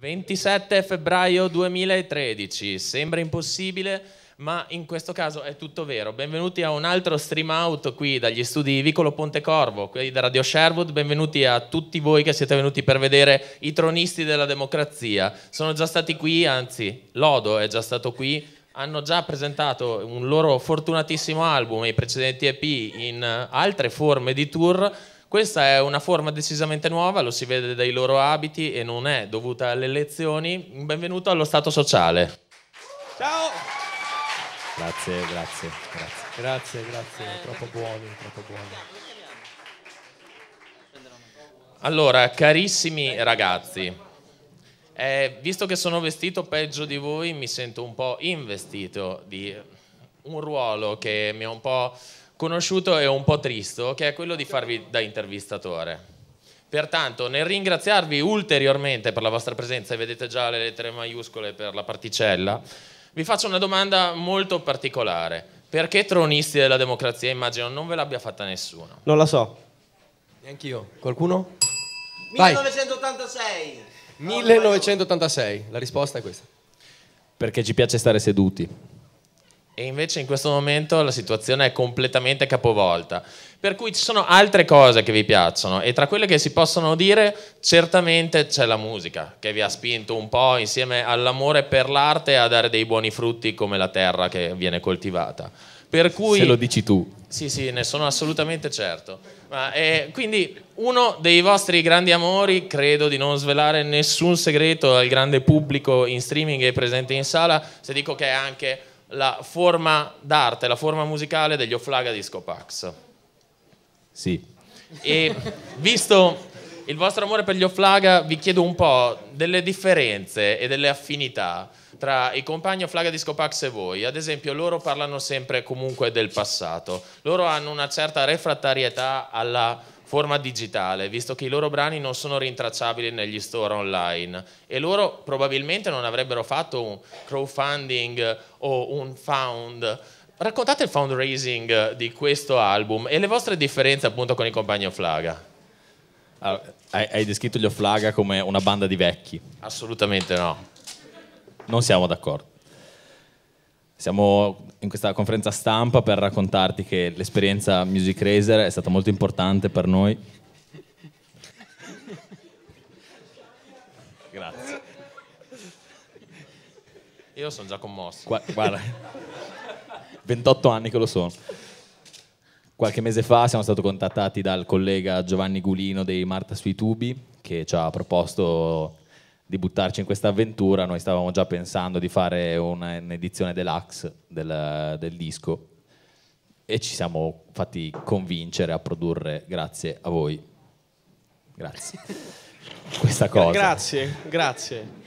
27 febbraio 2013, sembra impossibile, ma in questo caso è tutto vero. Benvenuti a un altro stream out qui dagli studi Vicolo Pontecorvo, Corvo, qui da Radio Sherwood. Benvenuti a tutti voi che siete venuti per vedere i tronisti della democrazia. Sono già stati qui, anzi, Lodo è già stato qui. Hanno già presentato un loro fortunatissimo album e i precedenti EP in altre forme di tour questa è una forma decisamente nuova, lo si vede dai loro abiti e non è dovuta alle elezioni. Benvenuto allo Stato sociale. Ciao! Grazie, grazie, grazie. Grazie, grazie, troppo buoni, troppo buoni. Allora, carissimi ragazzi, eh, visto che sono vestito peggio di voi, mi sento un po' investito di un ruolo che mi ha un po' conosciuto e un po' tristo, che è quello di farvi da intervistatore. Pertanto, nel ringraziarvi ulteriormente per la vostra presenza, e vedete già le lettere maiuscole per la particella, vi faccio una domanda molto particolare. Perché tronisti della democrazia, immagino, non ve l'abbia fatta nessuno? Non la so. Neanch'io. Qualcuno? 1986. 1986, la risposta è questa. Perché ci piace stare seduti e invece in questo momento la situazione è completamente capovolta. Per cui ci sono altre cose che vi piacciono e tra quelle che si possono dire certamente c'è la musica che vi ha spinto un po' insieme all'amore per l'arte a dare dei buoni frutti come la terra che viene coltivata. Per cui, Se lo dici tu. Sì, sì, ne sono assolutamente certo. Ma, eh, quindi uno dei vostri grandi amori, credo di non svelare nessun segreto al grande pubblico in streaming e presente in sala, se dico che è anche la forma d'arte, la forma musicale degli Offlaga Disco Pax. Sì. E visto il vostro amore per gli Offlaga, vi chiedo un po' delle differenze e delle affinità tra i compagni Offlaga Disco Pax e voi. Ad esempio, loro parlano sempre comunque del passato. Loro hanno una certa refrattarietà alla forma digitale, visto che i loro brani non sono rintracciabili negli store online e loro probabilmente non avrebbero fatto un crowdfunding o un found. Raccontate il fundraising di questo album e le vostre differenze appunto con i compagni Offlaga. Allora, ah, hai, hai descritto gli Offlaga come una banda di vecchi. Assolutamente no. Non siamo d'accordo. Siamo in questa conferenza stampa per raccontarti che l'esperienza Music Razer è stata molto importante per noi. Grazie. Io sono già commosso. Gua- guarda, 28 anni che lo sono. Qualche mese fa siamo stati contattati dal collega Giovanni Gulino dei Marta sui tubi che ci ha proposto di buttarci in questa avventura, noi stavamo già pensando di fare un'edizione deluxe del, del disco e ci siamo fatti convincere a produrre grazie a voi. Grazie. questa cosa. Grazie, grazie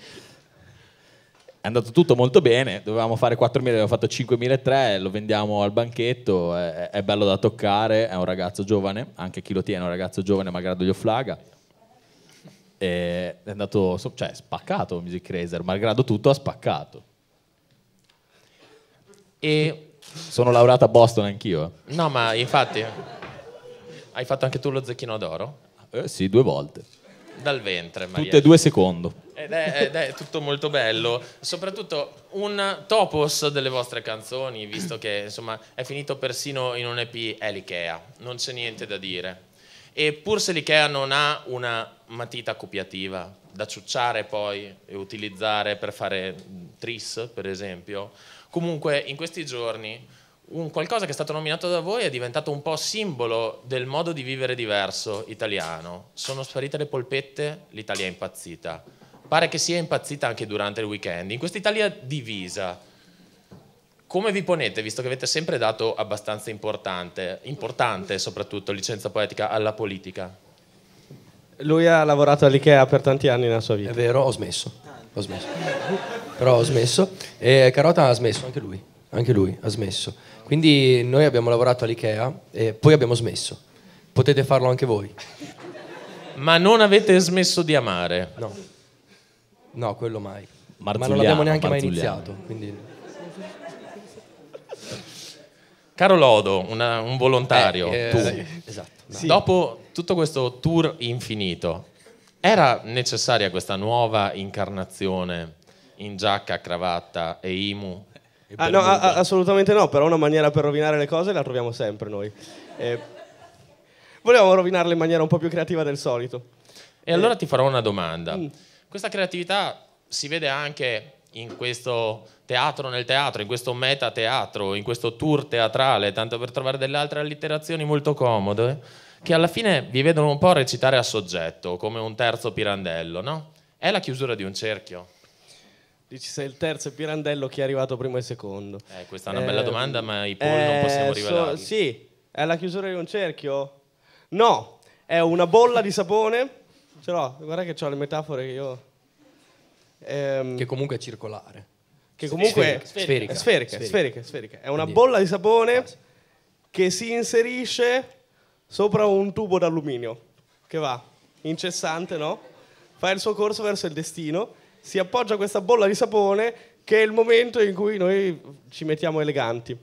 è andato tutto molto bene, dovevamo fare 4.000, abbiamo fatto 5.003, lo vendiamo al banchetto, è, è, bello da toccare, è un ragazzo giovane, anche chi lo tiene è un ragazzo giovane magari gli flaga è andato, cioè, spaccato Music Razer, malgrado tutto ha spaccato. E sono laureato a Boston anch'io. Eh. No, ma infatti, hai fatto anche tu lo zecchino d'oro? Eh, sì, due volte. Dal ventre, Maria. Tutte e due secondo. Ed è, ed è, tutto molto bello. Soprattutto un topos delle vostre canzoni, visto che insomma è finito persino in un EP Elichea. Non c'è niente da dire e pur se l'IKEA non ha una matita copiativa da ciucciare poi e utilizzare per fare tris, per esempio, comunque in questi giorni un qualcosa che è stato nominato da voi è diventato un po' simbolo del modo di vivere diverso italiano. Sono sparite le polpette, l'Italia è impazzita. Pare che sia impazzita anche durante il weekend. In questa Italia divisa, come vi ponete, visto che avete sempre dato abbastanza importante, importante soprattutto licenza poetica alla politica? Lui ha lavorato all'IKEA per tanti anni nella sua vita. È vero, ho smesso. Ho smesso. Però ho smesso. E Carota ha smesso anche lui. Anche lui ha smesso. Quindi noi abbiamo lavorato all'IKEA e poi abbiamo smesso. Potete farlo anche voi. Ma non avete smesso di amare? No. No, quello mai. Ma non abbiamo neanche mai iniziato. Quindi... Caro Lodo, una, un volontario, eh, eh, tu, Sì. esatto, sì. dopo tutto questo tour infinito, era necessaria questa nuova incarnazione in giacca, cravatta e imu? Eh, ah, no, a- assolutamente no, però una maniera per rovinare le cose la troviamo sempre noi. Eh, volevamo rovinarle in maniera un po' più creativa del solito. E allora ti farò una domanda. Mm. Questa creatività si vede anche in questo teatro nel teatro, in questo metateatro, in questo tour teatrale, tanto per trovare delle altre allitterazioni molto comode, che alla fine vi vedono un po' recitare a soggetto, come un terzo pirandello, no? È la chiusura di un cerchio. Dici sei il terzo pirandello, chi è arrivato primo e secondo? Eh, questa è una eh, bella domanda, ma i poll eh, non possiamo rivelare. So, sì, è la chiusura di un cerchio? No, è una bolla di sapone. Ce l'ho, guarda che ho le metafore che io... Ehm, che comunque è circolare. Che comunque sferica, è sferica, sferica, sferica, sferica. È una bolla di sapone che si inserisce sopra un tubo d'alluminio che va incessante, no? Fa il suo corso verso il destino, si appoggia a questa bolla di sapone che è il momento in cui noi ci mettiamo eleganti.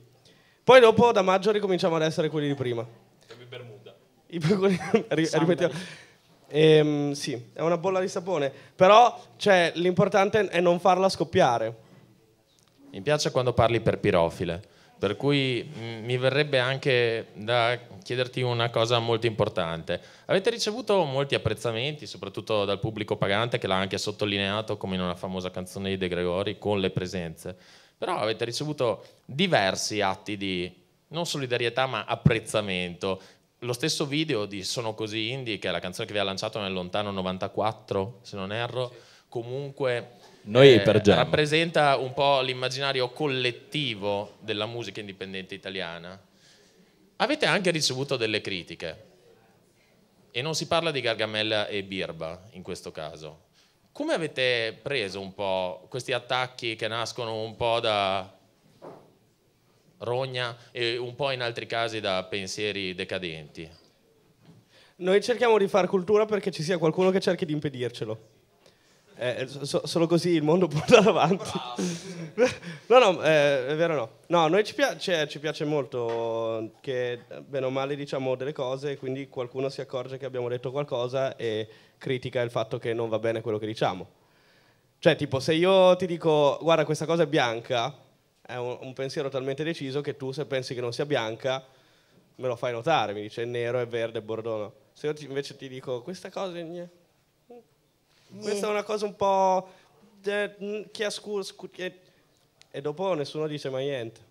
Poi dopo da maggio ricominciamo ad essere quelli di prima. I Bermuda. I, quelli, rimettiamo. Ehm, sì, è una bolla di sapone, però cioè, l'importante è non farla scoppiare. Mi piace quando parli per pirofile, per cui mh, mm, mi verrebbe anche da chiederti una cosa molto importante. Avete ricevuto molti apprezzamenti, soprattutto dal pubblico pagante che l'ha anche sottolineato come in una famosa canzone di De Gregori con le presenze, però avete ricevuto diversi atti di non solidarietà ma apprezzamento lo stesso video di Sono così indie, che è la canzone che vi ha lanciato nel lontano 94, se non erro, comunque Noi eh, rappresenta un po' l'immaginario collettivo della musica indipendente italiana. Avete anche ricevuto delle critiche e non si parla di Gargamella e Birba in questo caso. Come avete preso un po' questi attacchi che nascono un po' da rogna e un po' in altri casi da pensieri decadenti. Noi cerchiamo di fare cultura perché ci sia qualcuno che cerchi di impedircelo. Eh, so, solo così il mondo può andare avanti. no, no, eh, è vero no. No, noi ci piace, cioè, ci piace, molto che bene o male diciamo delle cose, quindi qualcuno si accorge che abbiamo detto qualcosa e critica il fatto che non va bene quello che diciamo. Cioè, tipo, se io ti dico guarda questa cosa è bianca, è un, un, pensiero talmente deciso che tu se pensi che non sia bianca me lo fai notare, mi dice è nero, è verde, è bordono. Se io invece ti dico questa cosa, gne, questa è una cosa un po' eh, che e dopo nessuno dice mai niente.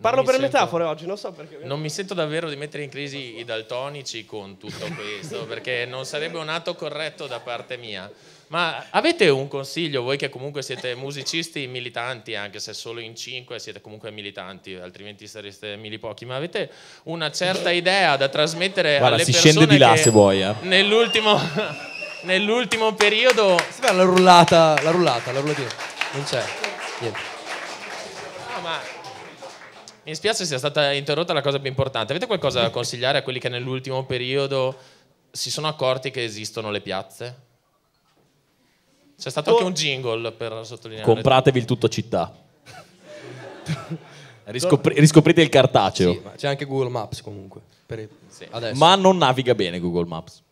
Parlo per sento, metafore oggi, non so perché. Non mi sento davvero di mettere in crisi i daltonici con tutto questo, perché non sarebbe un atto corretto da parte mia. Ma avete un consiglio, voi che comunque siete musicisti militanti, anche se solo in cinque siete comunque militanti, altrimenti sareste mili pochi, ma avete una certa idea da trasmettere Guarda, alle si persone scende di là se vuoi. Eh. Nell'ultimo, nell'ultimo periodo... Sì, la rullata, la rullata, la rullatina. Non c'è. Niente. No, ma mi spiace sia stata interrotta la cosa più importante. Avete qualcosa da consigliare a quelli che nell'ultimo periodo si sono accorti che esistono le piazze? C'è stato anche oh. un jingle per sottolineare. Compratevi il tutto città. Riscopri- riscoprite il cartaceo. Sì, c'è anche Google Maps comunque. per- Sì. Ma non naviga bene Google Maps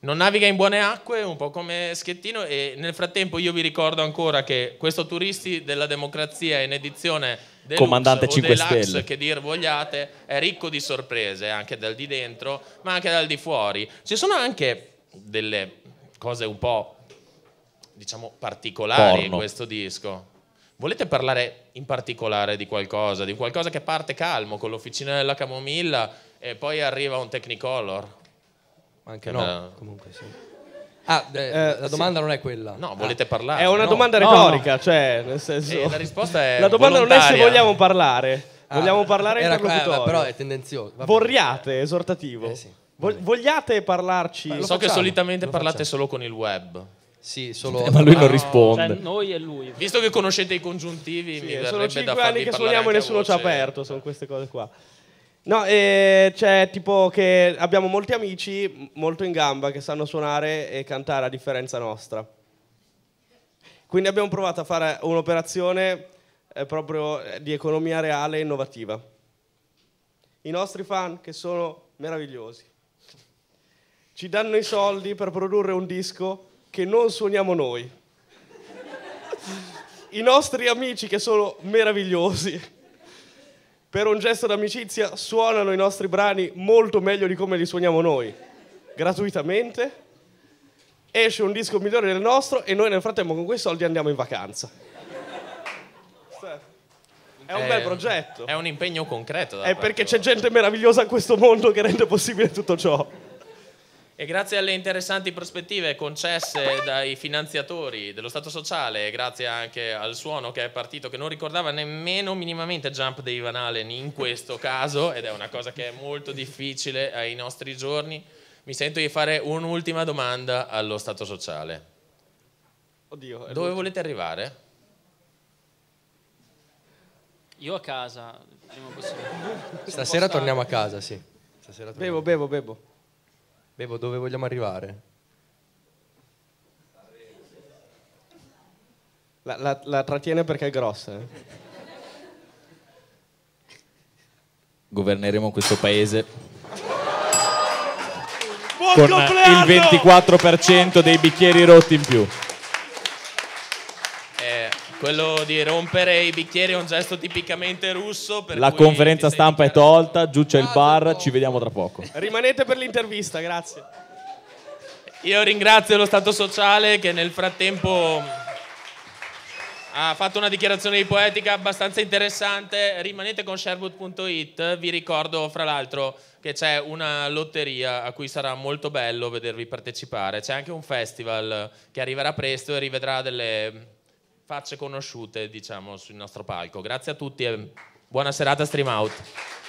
non naviga in buone acque, un po' come Schettino, e nel frattempo io vi ricordo ancora che questo Turisti della Democrazia in edizione del Comandante o 5 Deluxe, Stelle che dir vogliate, è ricco di sorprese, anche dal di dentro, ma anche dal di fuori. Ci sono anche delle cose un po', diciamo, particolari Porno. in questo disco. Volete parlare in particolare di qualcosa, di qualcosa che parte calmo con l'officina della camomilla e poi arriva un Technicolor? Anche no, la... comunque sì. Ah, eh, la domanda sì. non è quella. No, volete ah. parlare? È una no. domanda retorica, no. cioè, nel senso... Eh, la risposta è La domanda volontaria. non è se vogliamo parlare. Ah, vogliamo parlare era, interlocutorio. Eh, però è tendenzioso. Vabbè. Vorriate, eh, esortativo. Eh, sì. Vogliate parlarci? Beh, so facciamo. che solitamente lo parlate facciamo. solo con il web. Sì, solo... Eh, ma lui non risponde. Cioè noi e lui. Visto che conoscete i congiuntivi, sì, mi verrebbe Sono 5 anni che suoniamo e nessuno ci ha aperto, sono queste cose qua. No, eh, c'è tipo che abbiamo molti amici molto in gamba che sanno suonare e cantare a differenza nostra. Quindi abbiamo provato a fare un'operazione eh, proprio eh, di economia reale e innovativa. I nostri fan, che sono meravigliosi, ci danno i soldi per produrre un disco che non suoniamo noi. I nostri amici, che sono meravigliosi, per un gesto d'amicizia suonano i nostri brani molto meglio di come li suoniamo noi, gratuitamente. Esce un disco migliore del nostro e noi nel frattempo con quei soldi andiamo in vacanza. È un eh, bel progetto. È un impegno concreto. È perché c'è gente meravigliosa in questo mondo che rende possibile tutto ciò. E grazie alle interessanti prospettive concesse dai finanziatori dello Stato sociale, grazie anche al suono che è partito, che non ricordava nemmeno minimamente Jump dei Van Halen in questo caso, ed è una cosa che è molto difficile ai nostri giorni, mi sento di fare un'ultima domanda allo Stato sociale. Oddio, Dove l'ultimo. volete arrivare? Io a casa, prima possibile. Stasera torniamo a casa, sì. Stasera torniamo. Bevo, bevo, bevo. Bevo, dove vogliamo arrivare? La, la, la trattiene perché è grossa. Eh? Governeremo questo paese. Buon con compleanno! il 24% dei bicchieri rotti in più. Quello di rompere i bicchieri è un gesto tipicamente russo. La conferenza stampa è tolta, giù c'è il bar, ci vediamo tra poco. Rimanete per l'intervista, grazie. Io ringrazio lo Stato sociale che nel frattempo ha fatto una dichiarazione di poetica abbastanza interessante. Rimanete con Sherwood.it, vi ricordo fra l'altro che c'è una lotteria a cui sarà molto bello vedervi partecipare. C'è anche un festival che arriverà presto e rivedrà delle facce conosciute diciamo sul nostro palco. Grazie a tutti e buona serata Stream Out.